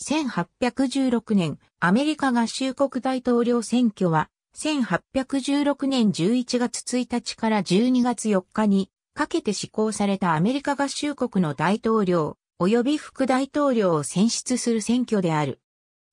1816年、アメリカ合衆国大統領選挙は、1816年11月1日から12月4日にかけて施行されたアメリカ合衆国の大統領及び副大統領を選出する選挙である。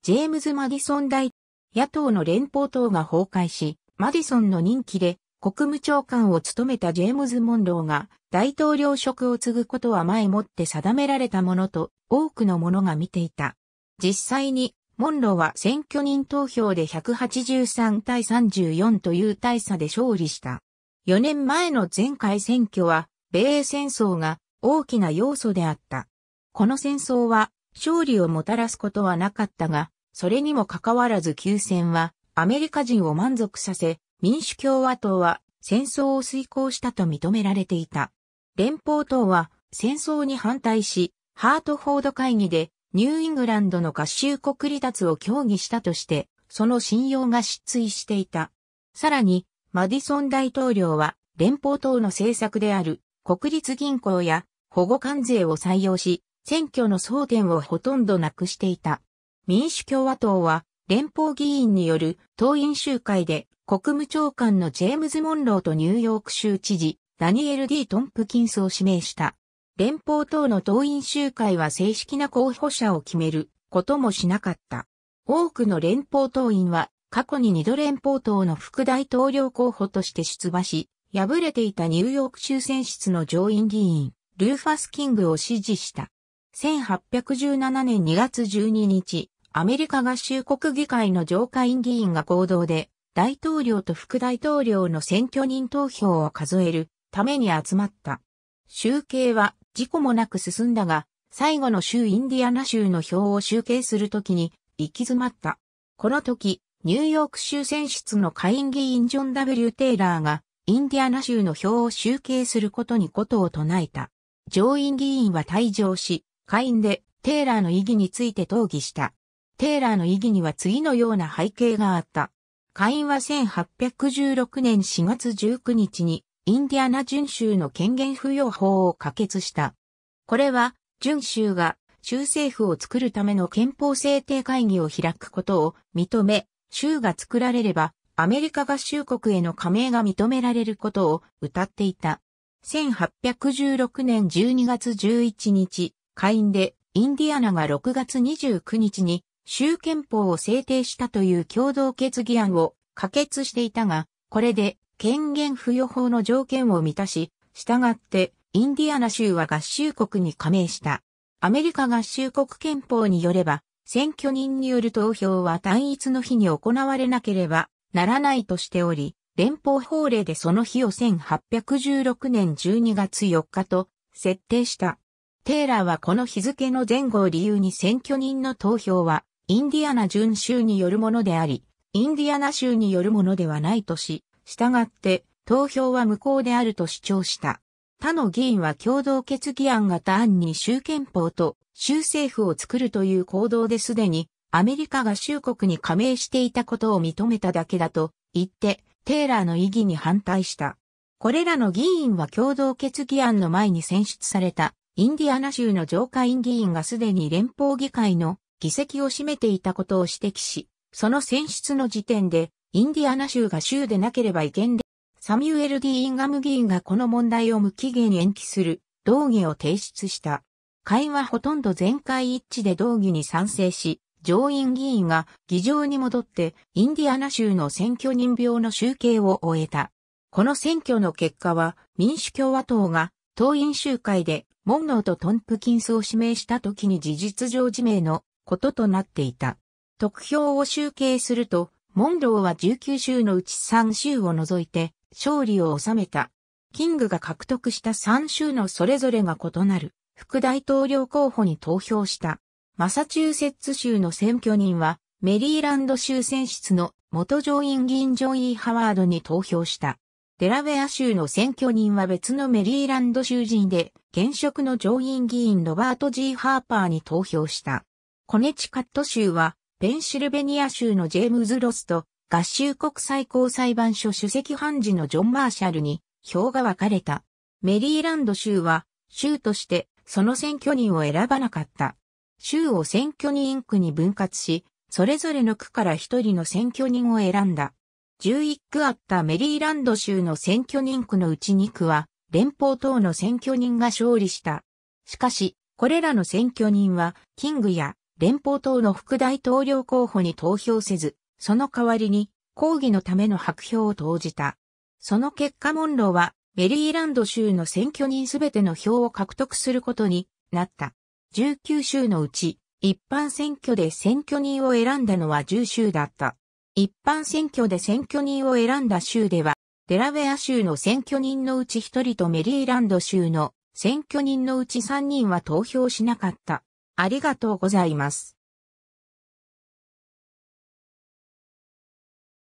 ジェームズ・マディソン大、野党の連邦党が崩壊し、マディソンの任期で国務長官を務めたジェームズ・モンローが大統領職を継ぐことは前もって定められたものと多くの者が見ていた。実際に、モンロは選挙人投票で183対34という大差で勝利した。4年前の前回選挙は、米英戦争が大きな要素であった。この戦争は勝利をもたらすことはなかったが、それにもかかわらず休戦はアメリカ人を満足させ、民主共和党は戦争を遂行したと認められていた。連邦党は戦争に反対し、ハートフォード会議でニューイングランドの合衆国離脱を協議したとして、その信用が失墜していた。さらに、マディソン大統領は、連邦党の政策である、国立銀行や保護関税を採用し、選挙の争点をほとんどなくしていた。民主共和党は、連邦議員による党員集会で、国務長官のジェームズ・モンローとニューヨーク州知事、ダニエル・ D・ トンプキンスを指名した。連邦等の党員集会は正式な候補者を決めることもしなかった。多くの連邦党員は過去に二度連邦党の副大統領候補として出馬し、敗れていたニューヨーク州選出の上院議員、ルーファス・キングを支持した。1817年2月12日、アメリカ合衆国議会の上下院議員が行動で、大統領と副大統領の選挙人投票を数えるために集まった。集計は事故もなく進んだが、最後の州インディアナ州の票を集計するときに行き詰まった。この時、ニューヨーク州選出の下院議員ジョン・ W・ テイラーが、インディアナ州の票を集計することにことを唱えた。上院議員は退場し、下院でテイラーの意義について討議した。テイラーの意義には次のような背景があった。下院は1816年4月19日にインディアナ準州の権限付与法を可決した。これは、準州が州政府を作るための憲法制定会議を開くことを認め、州が作られれば、アメリカ合衆国への加盟が認められることを謳っていた。1816年12月11日、下院でインディアナが6月29日に州憲法を制定したという共同決議案を可決していたが、これで権限付与法の条件を満たし、従って、インディアナ州は合衆国に加盟した。アメリカ合衆国憲法によれば、選挙人による投票は単一の日に行われなければならないとしており、連邦法令でその日を1816年12月4日と設定した。テーラーはこの日付の前後を理由に選挙人の投票はインディアナ準州によるものであり、インディアナ州によるものではないとし、従って投票は無効であると主張した。他の議員は共同決議案型案に州憲法と州政府を作るという行動ですでにアメリカが州国に加盟していたことを認めただけだと言ってテーラーの異議に反対した。これらの議員は共同決議案の前に選出されたインディアナ州の上下院議員がすでに連邦議会の議席を占めていたことを指摘し、その選出の時点でインディアナ州が州でなければ違憲で、サミュエル・ディ・インガム議員がこの問題を無期限延期する、動議を提出した。会はほとんど全会一致で動議に賛成し、上院議員が議場に戻ってインディアナ州の選挙人病の集計を終えた。この選挙の結果は民主共和党が党員集会でモンローとトンプキンスを指名した時に事実上自明のこととなっていた。得票を集計するとモンローは19州のうち3州を除いて勝利を収めた。キングが獲得した3州のそれぞれが異なる副大統領候補に投票した。マサチューセッツ州の選挙人はメリーランド州選出の元上院議員ジョイー・ハワードに投票した。デラウェア州の選挙人は別のメリーランド州人で、現職の上院議員ロバート・ G・ ハーパーに投票した。コネチカット州はペンシルベニア州のジェームズ・ロスと合衆国最高裁判所主席判事のジョン・マーシャルに票が分かれた。メリーランド州は州としてその選挙人を選ばなかった。州を選挙人区に分割し、それぞれの区から一人の選挙人を選んだ。11区あったメリーランド州の選挙人区のうち2区は連邦等の選挙人が勝利した。しかし、これらの選挙人はキングや連邦党の副大統領候補に投票せず、その代わりに抗議のための白票を投じた。その結果モンローはメリーランド州の選挙人すべての票を獲得することになった。19州のうち一般選挙で選挙人を選んだのは10州だった。一般選挙で選挙人を選んだ州では、デラウェア州の選挙人のうち1人とメリーランド州の選挙人のうち3人は投票しなかった。ありがとうございます。